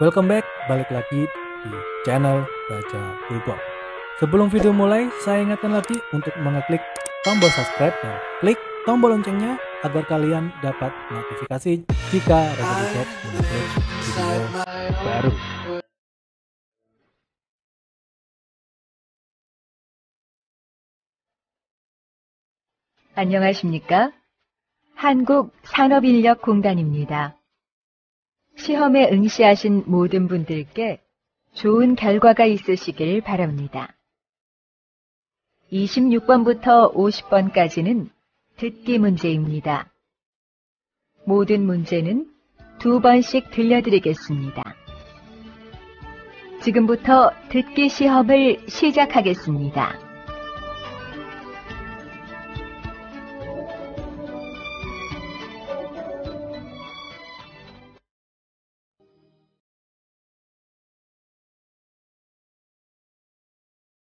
Welcome back, balik lagi di channel Baca Bulbok. Sebelum video mulai, saya ingatkan lagi untuk mengeklik tombol subscribe dan klik tombol loncengnya agar kalian dapat notifikasi jika Raja Bulbok mengupload video baru. 안녕하십니까? 산업인력공단입니다. 시험에 응시하신 모든 분들께 좋은 결과가 있으시길 바랍니다. 26번부터 50번까지는 듣기 문제입니다. 모든 문제는 두 번씩 들려드리겠습니다. 지금부터 듣기 시험을 시작하겠습니다.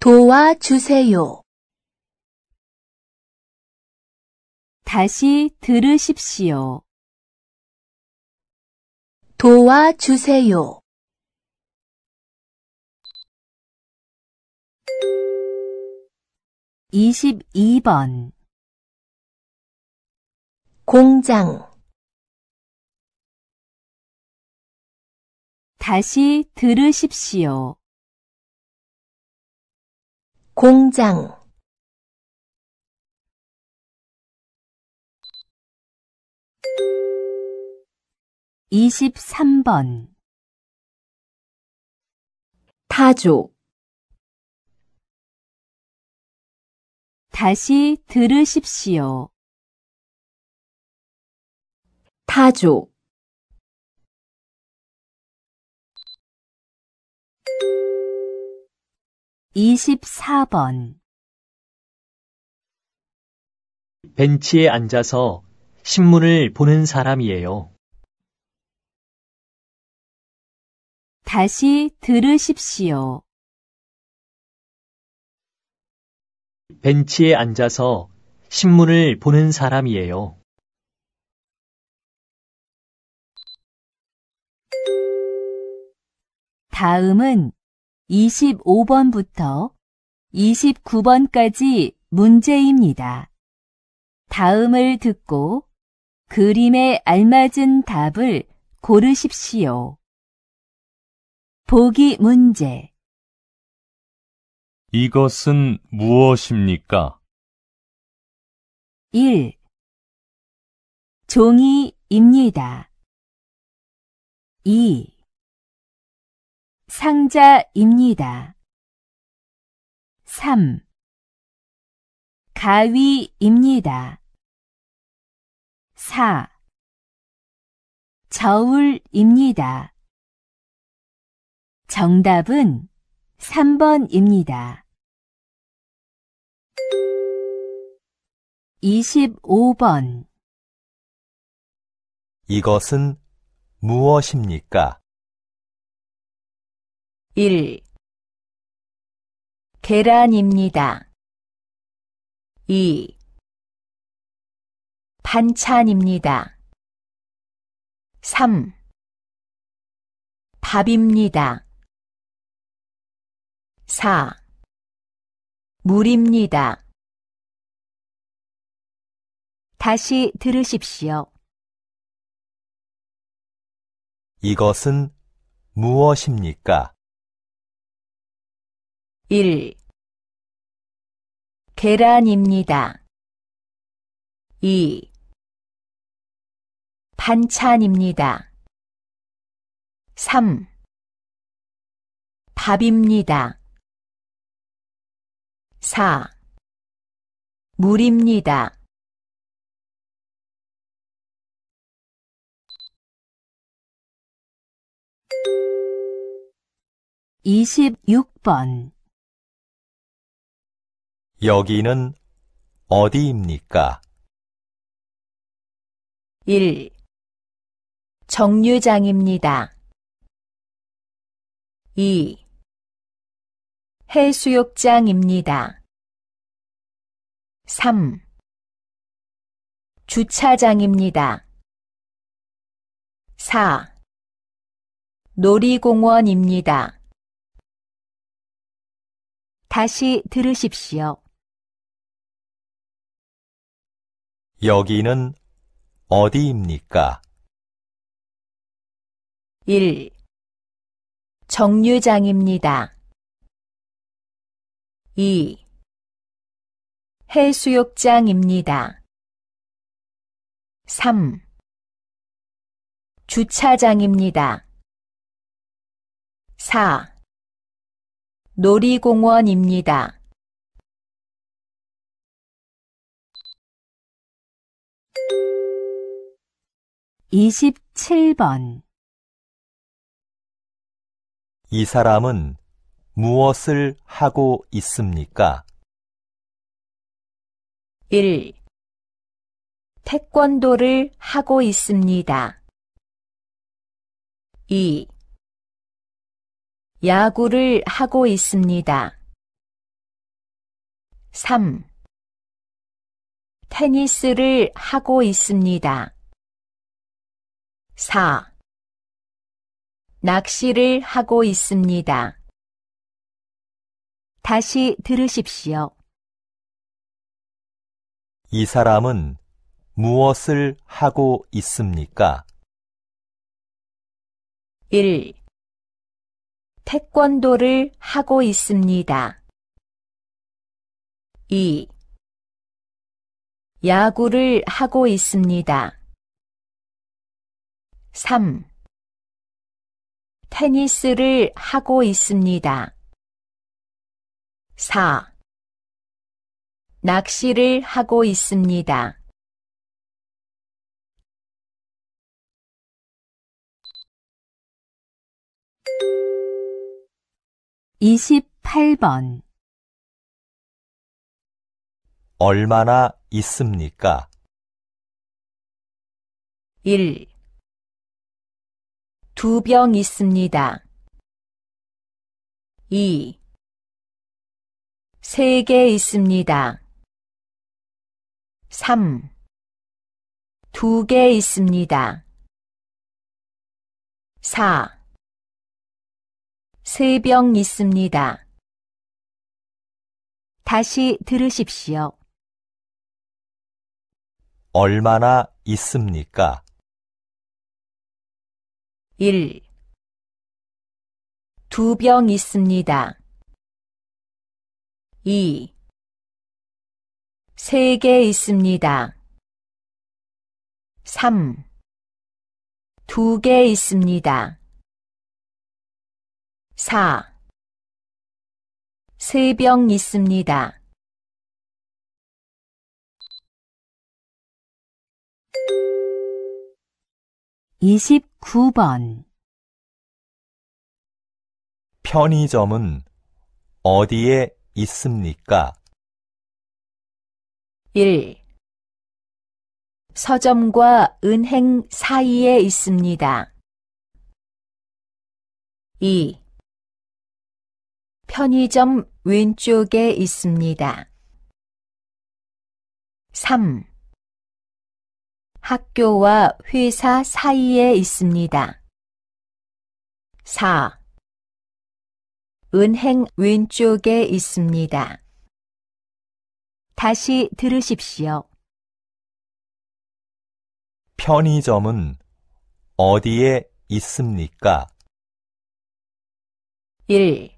도와주세요. 다시 들으십시오. 도와주세요. 2 2번 공장 다시 들으십시오. 공장 2 3번 타조 다시 들으십시오. 타조 24번 벤치에 앉아서 신문을 보는 사람이에요. 다시 들으십시오. 벤치에 앉아서 신문을 보는 사람이에요. 다음은 25번부터 29번까지 문제입니다. 다음을 듣고 그림에 알맞은 답을 고르십시오. 보기 문제 이것은 무엇입니까? 1. 종이입니다. 2. 상자입니다. 3. 가위입니다. 4. 저울입니다. 정답은 3번입니다. 25번 이것은 무엇입니까? 1. 계란입니다. 2. 반찬입니다. 3. 밥입니다. 4. 물입니다. 다시 들으십시오. 이것은 무엇입니까? 1. 계란입니다. 2. 반찬입니다. 3. 밥입니다. 4. 물입니다. 26번 여기는 어디입니까? 1. 정류장입니다. 2. 해수욕장입니다. 3. 주차장입니다. 4. 놀이공원입니다. 다시 들으십시오. 여기는 어디입니까? 1. 정류장입니다. 2. 해수욕장입니다. 3. 주차장입니다. 4. 놀이공원입니다. 27번 이 사람은 무엇을 하고 있습니까? 1. 태권도를 하고 있습니다. 2. 야구를 하고 있습니다. 3. 테니스를 하고 있습니다. 4. 낚시를 하고 있습니다. 다시 들으십시오. 이 사람은 무엇을 하고 있습니까? 1. 태권도를 하고 있습니다. 2. 야구를 하고 있습니다. 3. 테니스를 하고 있습니다. 4. 낚시를 하고 있습니다. 28번 얼마나 있습니까? 1. 두 병 있습니다. 2. 세 개 있습니다. 3. 두 개 있습니다. 4. 세 병 있습니다. 다시 들으십시오. 얼마나 있습니까? 1. 두 병 있습니다. 2. 세 개 있습니다. 3. 두 개 있습니다. 4. 세 병 있습니다. 29번 편의점은 어디에 있습니까? 1. 서점과 은행 사이에 있습니다. 2. 편의점 왼쪽에 있습니다. 3. 학교와 회사 사이에 있습니다. 4. 은행 왼쪽에 있습니다. 다시 들으십시오. 편의점은 어디에 있습니까? 1.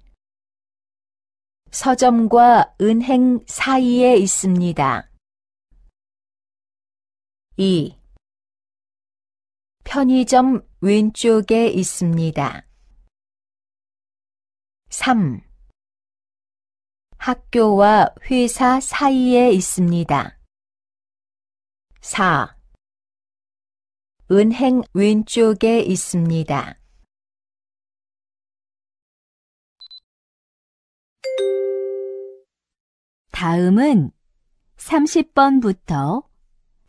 서점과 은행 사이에 있습니다. 2. 편의점 왼쪽에 있습니다. 3. 학교와 회사 사이에 있습니다. 4. 은행 왼쪽에 있습니다. '다음은' 30번부터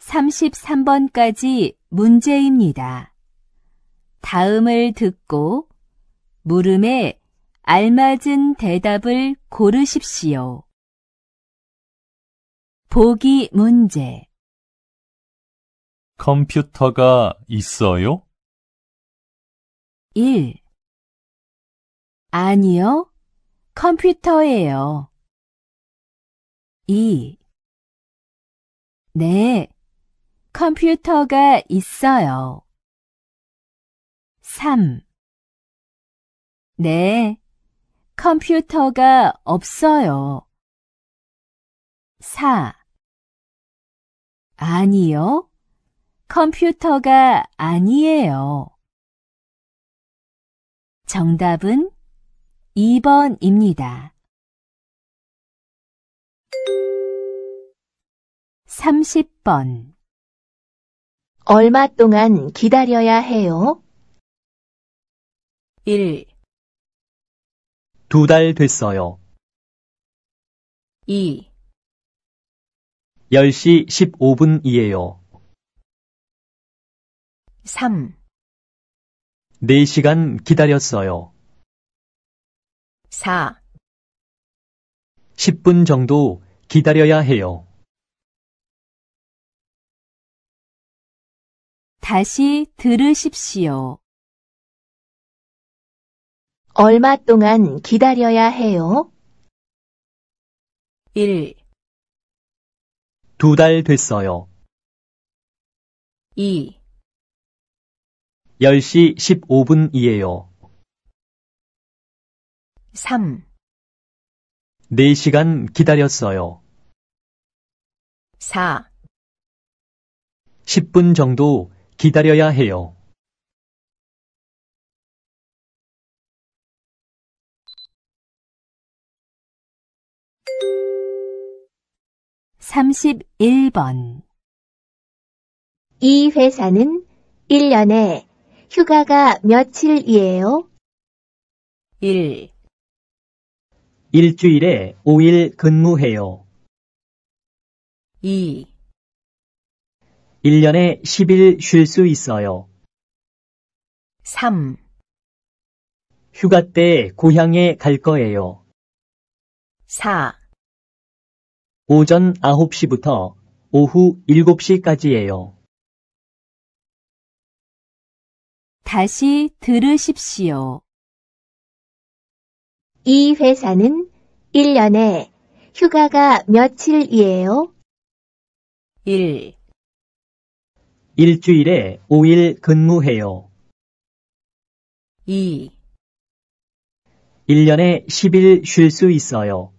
33번까지 문제입니다. 다음을 듣고 물음에 알맞은 대답을 고르십시오. 보기 문제 컴퓨터가 있어요? 1. 아니요, 컴퓨터예요. 2. 네, 컴퓨터가 있어요. 3. 네, 컴퓨터가 없어요. 4. 아니요, 컴퓨터가 아니에요. 정답은 2번입니다. 30번 얼마 동안 기다려야 해요? 1, 두 달 됐어요. 2, 10시 15분이에요. 3, 4시간 기다렸어요. 4. 10분 정도 기다려야 해요. 다시 들으십시오. 얼마 동안 기다려야 해요? 1, 두 달 됐어요. 2, 10시 15분이에요. 3, 4시간 기다렸어요. 4, 10분 정도 기다려야 해요. 삼십번이 회사는 1년에 휴가가 며칠이에요? 1, 일주일에 5일 근무해요. 2, 1년에 10일 쉴 수 있어요. 3. 휴가 때 고향에 갈 거예요. 4. 오전 9시부터 오후 7시까지예요. 다시 들으십시오. 이 회사는 1년에 휴가가 며칠이에요? 1. 일주일에 5일 근무해요. 2. 1년에 10일 쉴 수 있어요.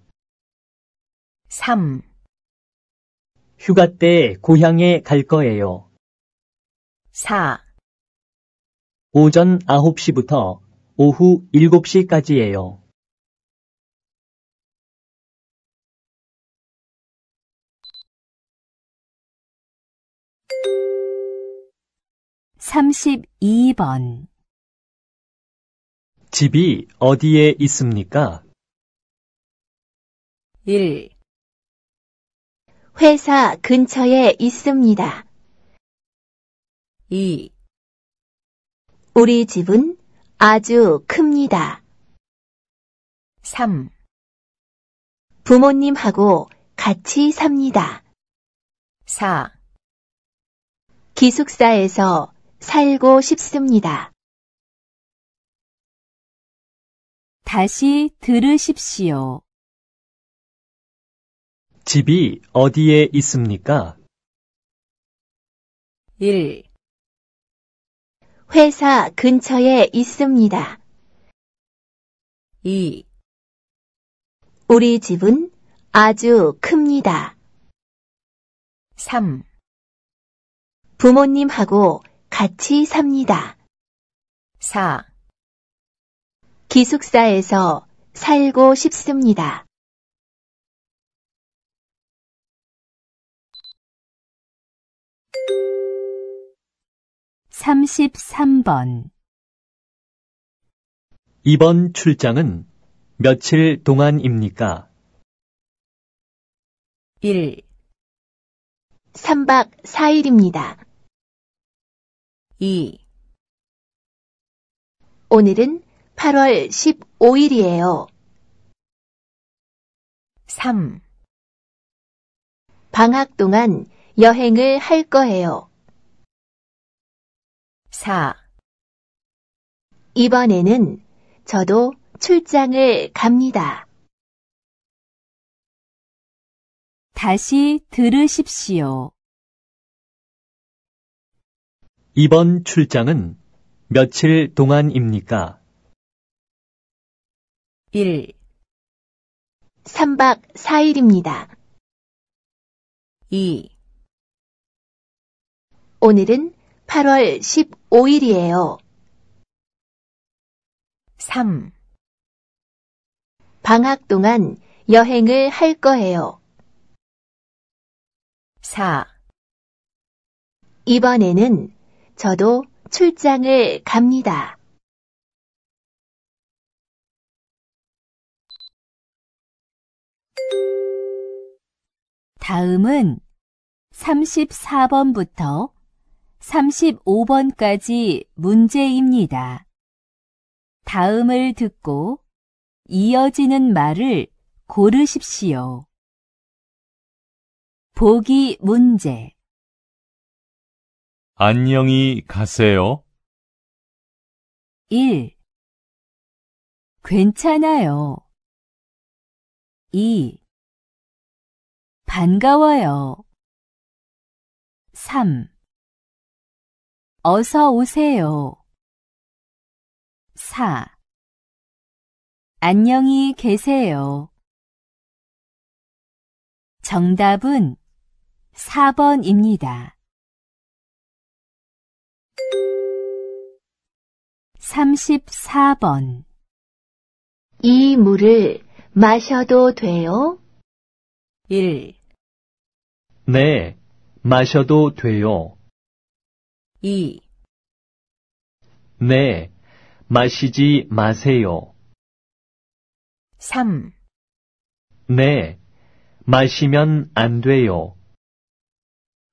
3. 휴가 때 고향에 갈 거예요. 4. 오전 9시부터 오후 7시까지예요. 32번 집이 어디에 있습니까? 1. 회사 근처에 있습니다. 2. 우리 집은 아주 큽니다. 3. 부모님하고 같이 삽니다. 4. 기숙사에서 살고 싶습니다. 다시 들으십시오. 집이 어디에 있습니까? 1. 회사 근처에 있습니다. 2. 우리 집은 아주 큽니다. 3. 부모님하고 같이 삽니다. 4. 기숙사에서 살고 싶습니다. 33번 이번 출장은 며칠 동안입니까? 1. 3박 4일입니다. 2 오늘은 8월 15일이에요. 3 방학 동안 여행을 할 거예요. 4 이번에는 저도 출장을 갑니다. 다시 들으십시오. 이번 출장은 며칠 동안입니까? 1, 3박 4일입니다. 2, 오늘은 8월 15일이에요. 3, 방학 동안 여행을 할 거예요. 4, 이번에는 저도 출장을 갑니다. 다음은 34번부터 35번까지 문제입니다. 다음을 듣고 이어지는 말을 고르십시오. 보기 문제 안녕히 가세요. 1. 괜찮아요. 2. 반가워요. 3. 어서 오세요. 4. 안녕히 계세요. 정답은 4번입니다. 34번 이 물을 마셔도 돼요? 1, 네, 마셔도 돼요. 2, 네, 마시지 마세요. 3, 네, 마시면 안 돼요.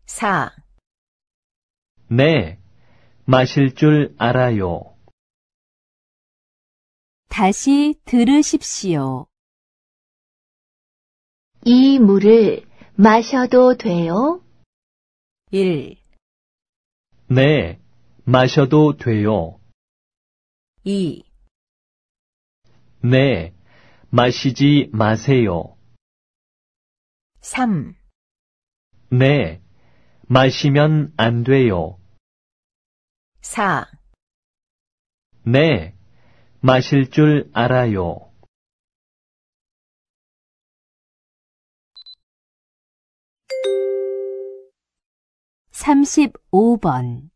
4 네, 마실 줄 알아요. 다시 들으십시오. 이 물을 마셔도 돼요? 1, 네, 마셔도 돼요. 2, 네, 마시지 마세요. 3. 네, 마시면 안 돼요. 4. 네, 마실 줄 알아요. 35번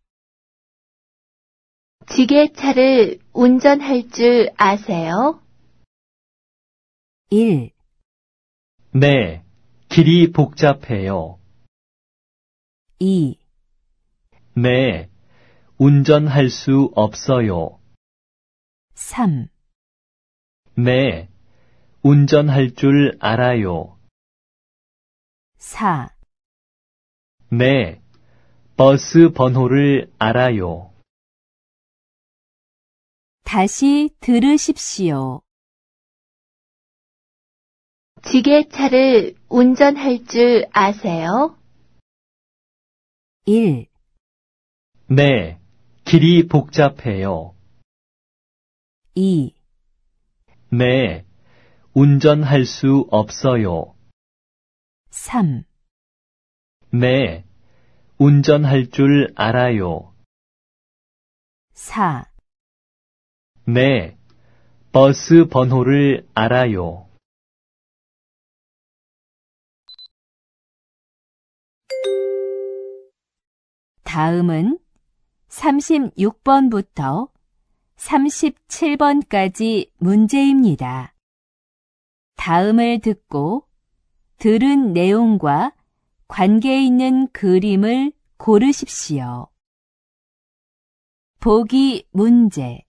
지게차를 운전할 줄 아세요? 1. 네, 길이 복잡해요. 2. 네, 운전할 수 없어요. 3. 네, 운전할 줄 알아요. 4. 네, 버스 번호를 알아요. 다시 들으십시오. 지게차를 운전할 줄 아세요? 1. 네, 길이 복잡해요. 2. 네, 운전할 수 없어요. 3. 네, 운전할 줄 알아요. 4. 네, 버스 번호를 알아요. 다음은 36번부터 37번까지 문제입니다. 다음을 듣고 들은 내용과 관계 있는 그림을 고르십시오. 보기 문제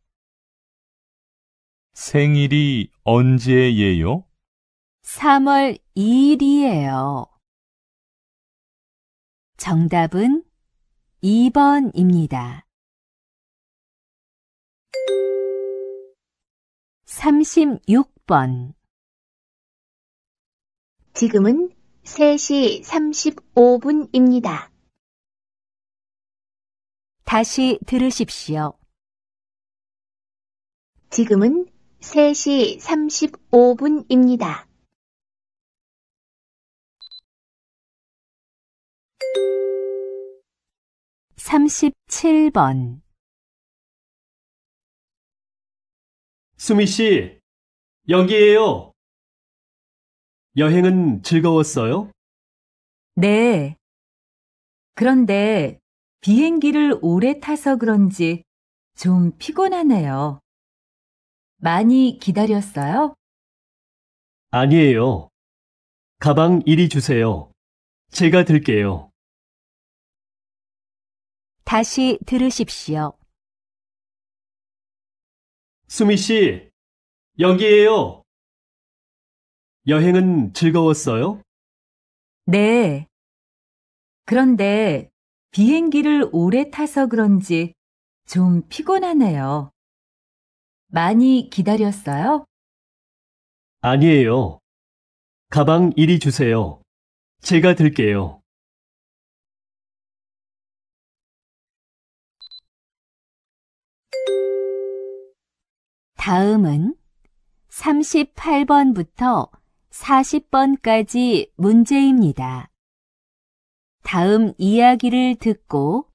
생일이 언제예요? 3월 2일이에요. 정답은 2번입니다. 36번 지금은 3시 35분입니다. 다시 들으십시오. 지금은 3시 35분입니다. 37번 수미 씨, 여기에요. 여행은 즐거웠어요? 네. 그런데 비행기를 오래 타서 그런지 좀 피곤하네요. 많이 기다렸어요? 아니에요. 가방 이리 주세요. 제가 들게요. 다시 들으십시오. 수미 씨, 여기에요. 여행은 즐거웠어요? 네. 그런데 비행기를 오래 타서 그런지 좀 피곤하네요. 많이 기다렸어요? 아니에요. 가방 이리 주세요. 제가 들게요. 다음은 38번부터 40번까지 문제입니다. 다음 이야기를 듣고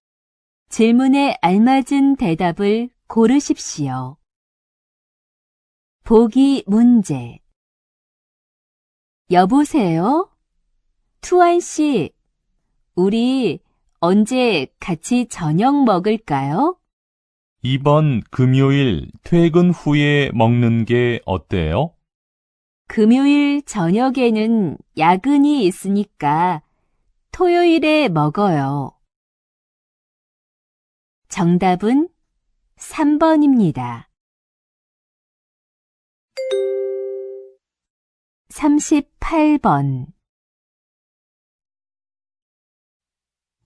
질문에 알맞은 대답을 고르십시오. 보기 문제 여보세요? 투안 씨, 우리 언제 같이 저녁 먹을까요? 이번 금요일 퇴근 후에 먹는 게 어때요? 금요일 저녁에는 야근이 있으니까 토요일에 먹어요. 정답은 3번입니다. 38번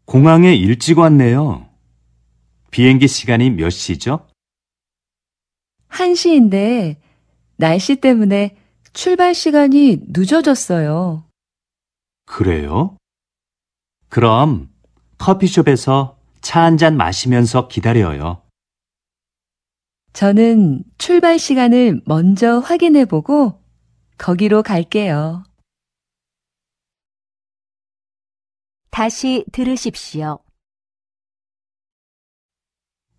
공항에 일찍 왔네요. 비행기 시간이 몇 시죠? 1시인데 날씨 때문에 출발 시간이 늦어졌어요. 그래요? 그럼 커피숍에서 차 한 잔 마시면서 기다려요. 저는 출발 시간을 먼저 확인해 보고 거기로 갈게요. 다시 들으십시오.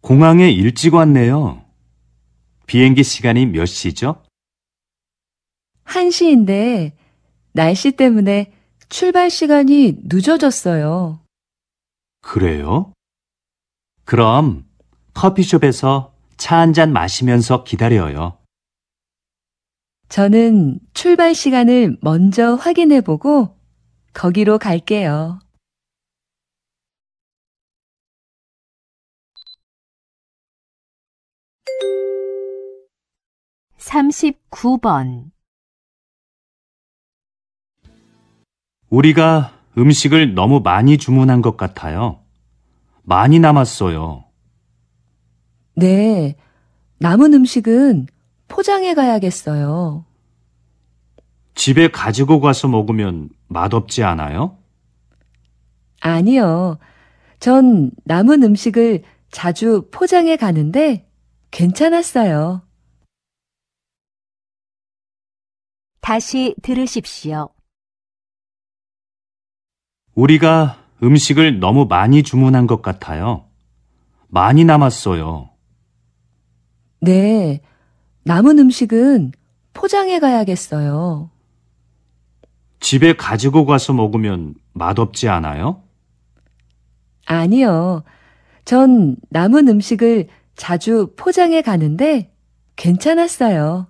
공항에 일찍 왔네요. 비행기 시간이 몇 시죠? 1시인데 날씨 때문에 출발 시간이 늦어졌어요. 그래요? 그럼 커피숍에서 차 한 잔 마시면서 기다려요. 저는 출발 시간을 먼저 확인해 보고 거기로 갈게요. 39번 우리가 음식을 너무 많이 주문한 것 같아요. 많이 남았어요. 네, 남은 음식은 포장해 가야겠어요. 집에 가지고 가서 먹으면 맛없지 않아요? 아니요. 전 남은 음식을 자주 포장해 가는데 괜찮았어요. 다시 들으십시오. 우리가 음식을 너무 많이 주문한 것 같아요. 많이 남았어요. 네, 남은 음식은 포장해 가야겠어요. 집에 가지고 가서 먹으면 맛없지 않아요? 아니요. 전 남은 음식을 자주 포장해 가는데 괜찮았어요.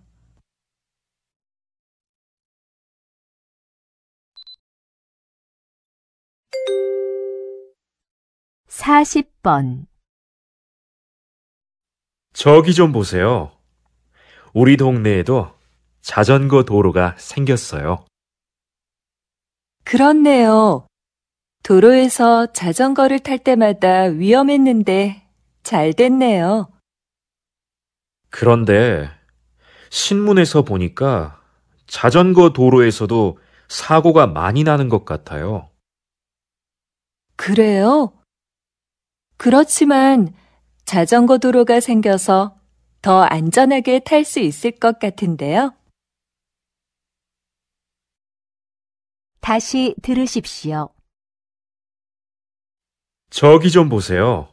40번 저기 좀 보세요. 우리 동네에도 자전거 도로가 생겼어요. 그렇네요. 도로에서 자전거를 탈 때마다 위험했는데 잘 됐네요. 그런데 신문에서 보니까 자전거 도로에서도 사고가 많이 나는 것 같아요. 그래요? 그렇지만 자전거 도로가 생겨서 더 안전하게 탈 수 있을 것 같은데요. 다시 들으십시오. 저기 좀 보세요.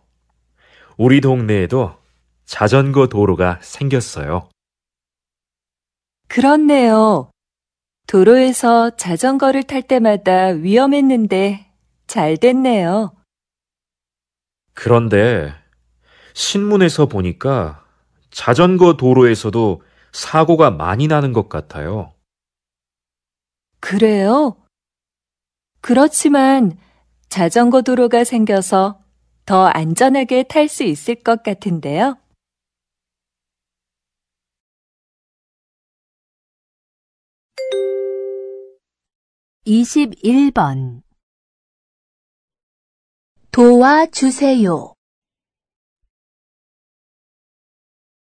우리 동네에도 자전거 도로가 생겼어요. 그렇네요. 도로에서 자전거를 탈 때마다 위험했는데 잘 됐네요. 그런데 신문에서 보니까 자전거 도로에서도 사고가 많이 나는 것 같아요. 그래요? 그렇지만 자전거 도로가 생겨서 더 안전하게 탈 수 있을 것 같은데요. (21번) 도와주세요.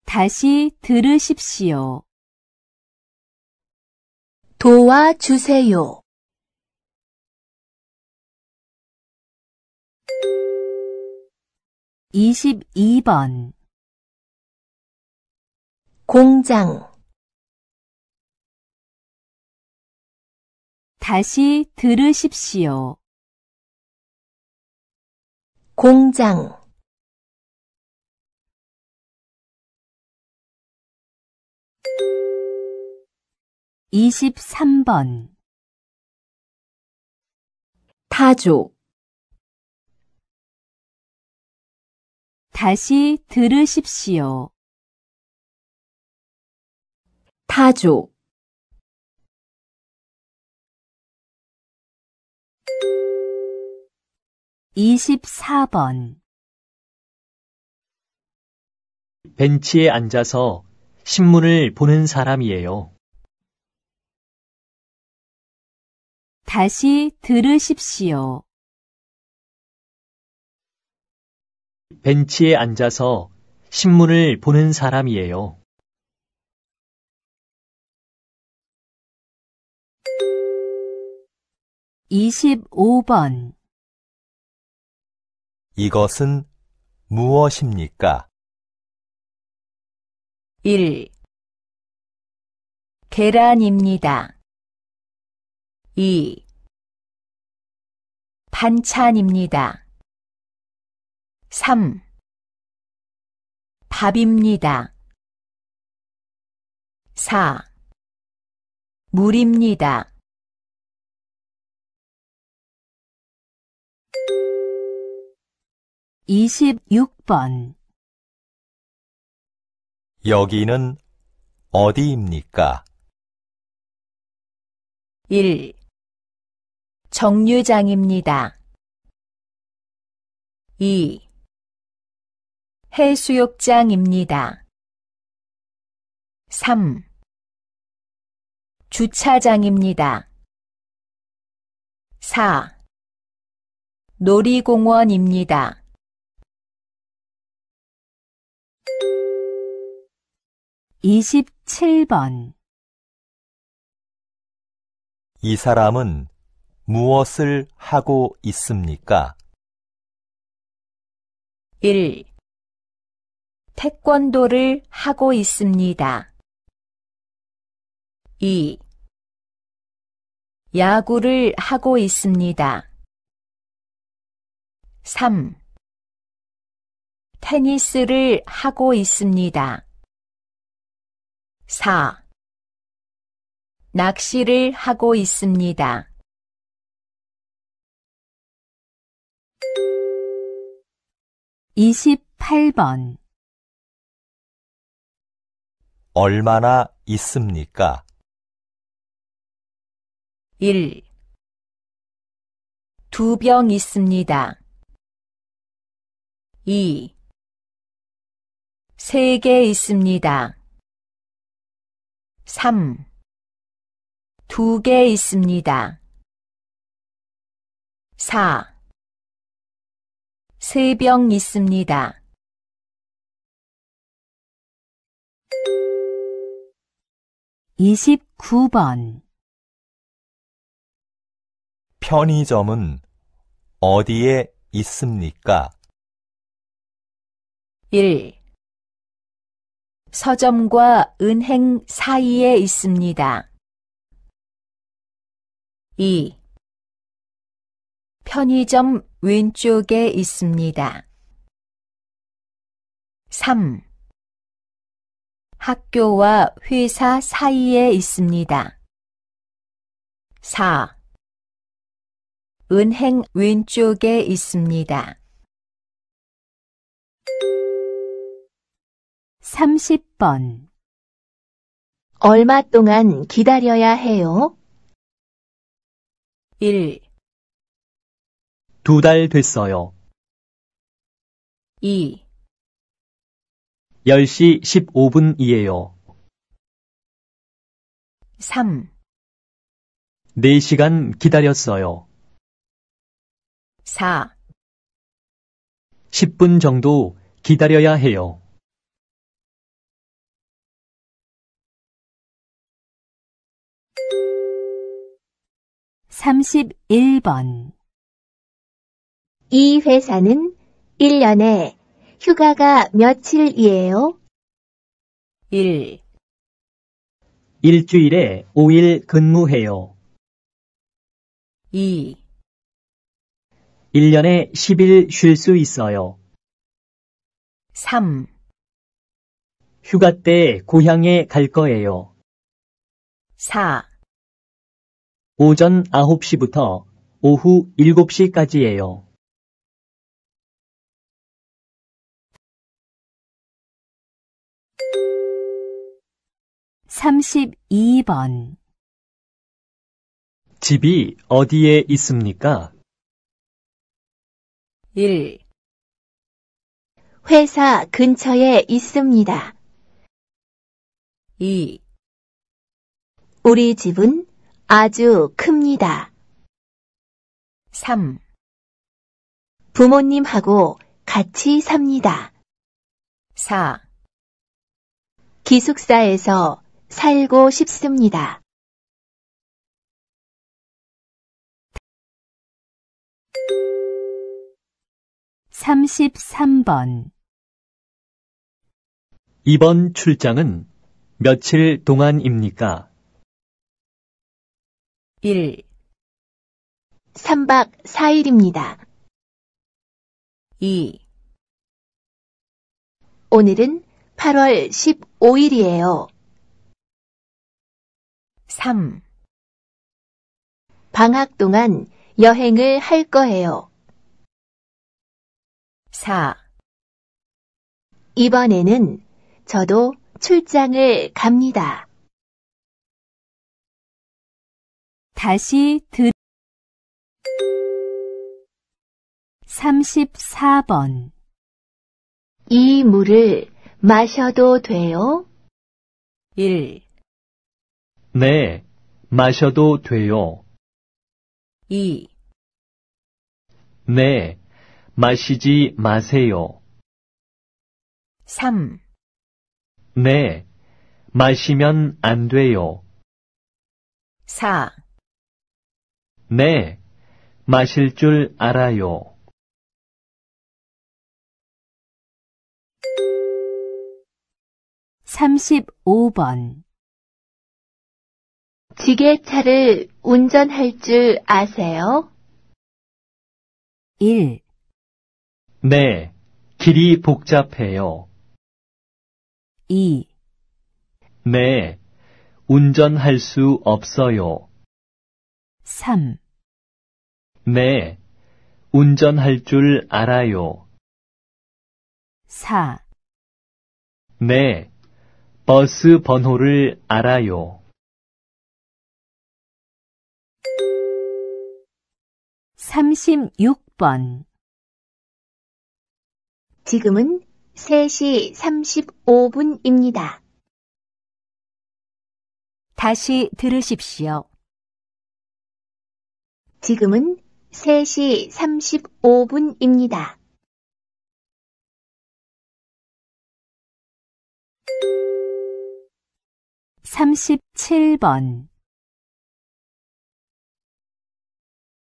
다시 들으십시오. 도와주세요. 이십번 공장 다시 들으십시오. 공장 2 3번 타조 다시 들으십시오. 타조 24번 벤치에 앉아서 신문을 보는 사람이에요. 다시 들으십시오. 벤치에 앉아서 신문을 보는 사람이에요. 이십번 이것은 무엇입니까? 1. 계란입니다. 2. 반찬입니다. 3. 밥입니다. 4. 물입니다. 26번 여기는 어디입니까? 1. 정류장입니다. 2. 해수욕장입니다. 3. 주차장입니다. 4. 놀이공원입니다. 27번 이 사람은 무엇을 하고 있습니까? 1. 태권도를 하고 있습니다. 2. 야구를 하고 있습니다. 3. 테니스를 하고 있습니다. 4. 낚시를 하고 있습니다. 28번 얼마나 있습니까? 1. 두 병 있습니다. 2. 세 개 있습니다. 3. 두 개 있습니다. 4. 세 병 있습니다. 29번 편의점은 어디에 있습니까? 1. 서점과 은행 사이에 있습니다. 2. 편의점 왼쪽에 있습니다. 3. 학교와 회사 사이에 있습니다. 4. 은행 왼쪽에 있습니다. 30번 얼마 동안 기다려야 해요? 1, 두 달 됐어요. 2, 10시 15분이에요. 3, 4시간 기다렸어요. 4, 10분 정도 기다려야 해요. 31번 이 회사는 1년에 휴가가 며칠이에요? 1. 일주일에 5일 근무해요. 2. 1년에 10일 쉴 수 있어요. 3. 휴가 때 고향에 갈 거예요. 4. 오전 9시부터 오후 7시까지예요. 삼십번 집이 어디에 있습니까? 일 회사 근처에 있습니다. 이 우리 집은 아주 큽니다. 3. 부모님하고 같이 삽니다. 4. 기숙사에서 살고 싶습니다. 삼십번 이번 출장은 며칠 동안입니까? 1. 3박 4일입니다. 2. 오늘은 8월 15일이에요. 3. 방학 동안 여행을 할 거예요. 4. 이번에는 저도 출장을 갑니다. 다시 드 34번 이 물을 마셔도 돼요? 1, 네, 마셔도 돼요. 2, 네, 마시지 마세요. 3, 네, 마시면 안 돼요. 4 네, 마실 줄 알아요. 삼십번 지게차를 운전할 줄 아세요? 일 네, 길이 복잡해요. 이 네, 운전할 수 없어요. 삼 네. 운전할 줄 알아요. 4. 네. 버스 번호를 알아요. 36번 지금은 3시 35분입니다. 다시 들으십시오. 지금은 3시 35분입니다. 삼십번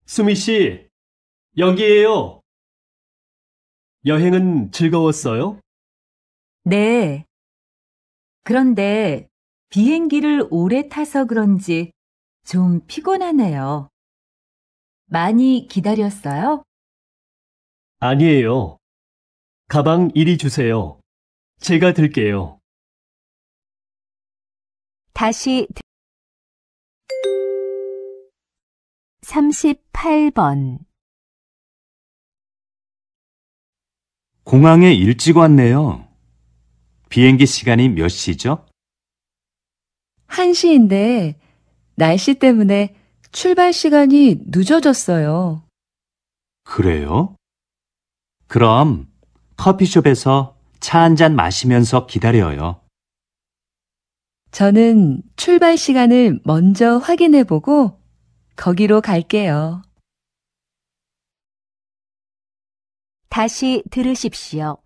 수미 씨, 여기에요. 여행은 즐거웠어요? 네. 그런데 비행기를 오래 타서 그런지 좀 피곤하네요. 많이 기다렸어요? 아니에요. 가방 이리 주세요. 제가 들게요. 다시 38번 공항에 일찍 왔네요. 비행기 시간이 몇 시죠? 1시인데 날씨 때문에 출발 시간이 늦어졌어요. 그래요? 그럼 커피숍에서 차 한 잔 마시면서 기다려요. 저는 출발 시간을 먼저 확인해 보고 거기로 갈게요. 다시 들으십시오.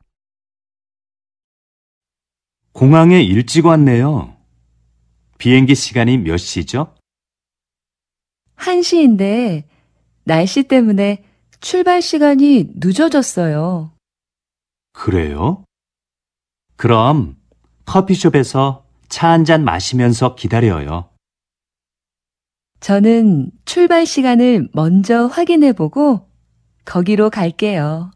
공항에 일찍 왔네요. 비행기 시간이 몇 시죠? 1시인데 날씨 때문에 출발 시간이 늦어졌어요. 그래요? 그럼 커피숍에서 차 한 잔 마시면서 기다려요. 저는 출발 시간을 먼저 확인해 보고 거기로 갈게요.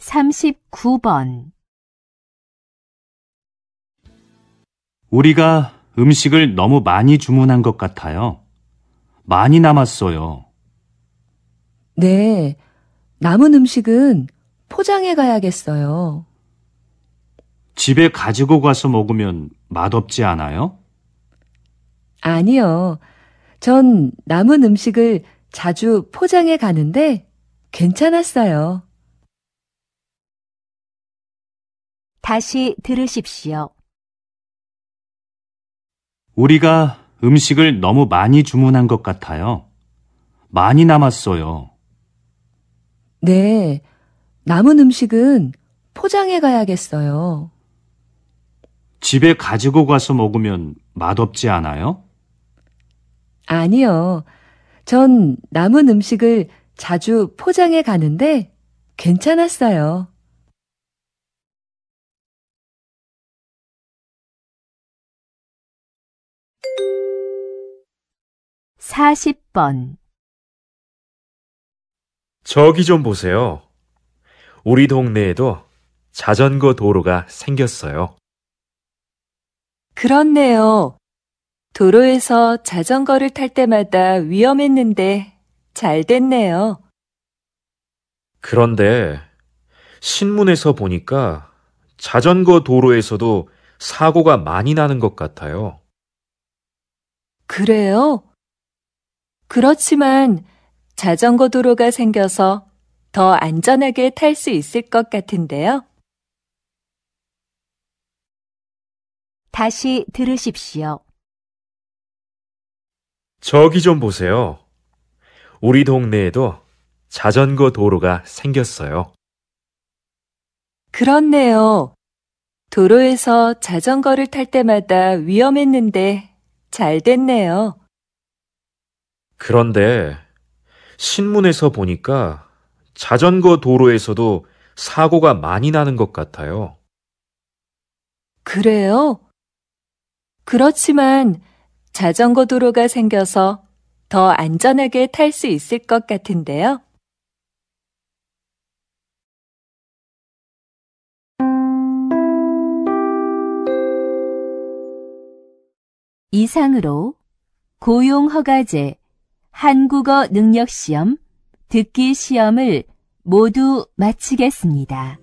(39번) 우리가 음식을 너무 많이 주문한 것 같아요. 많이 남았어요. 네, 남은 음식은 포장해 가야겠어요. 집에 가지고 가서 먹으면 맛없지 않아요? 아니요. 전 남은 음식을 자주 포장해 가는데 괜찮았어요. 다시 들으십시오. 우리가 음식을 너무 많이 주문한 것 같아요. 많이 남았어요. 네, 남은 음식은 포장해 가야겠어요. 집에 가지고 가서 먹으면 맛없지 않아요? 아니요. 전 남은 음식을 자주 포장해 가는데 괜찮았어요. 40번 저기 좀 보세요. 우리 동네에도 자전거 도로가 생겼어요. 그렇네요. 도로에서 자전거를 탈 때마다 위험했는데 잘 됐네요. 그런데 신문에서 보니까 자전거 도로에서도 사고가 많이 나는 것 같아요. 그래요? 그렇지만 자전거 도로가 생겨서 더 안전하게 탈 수 있을 것 같은데요. 다시 들으십시오. 저기 좀 보세요. 우리 동네에도 자전거 도로가 생겼어요. 그렇네요. 도로에서 자전거를 탈 때마다 위험했는데 잘 됐네요. 그런데 신문에서 보니까 자전거 도로에서도 사고가 많이 나는 것 같아요. 그래요? 그렇지만 자전거 도로가 생겨서 더 안전하게 탈 수 있을 것 같은데요. 이상으로 고용 허가제 한국어 능력 시험, 듣기 시험을 모두 마치겠습니다.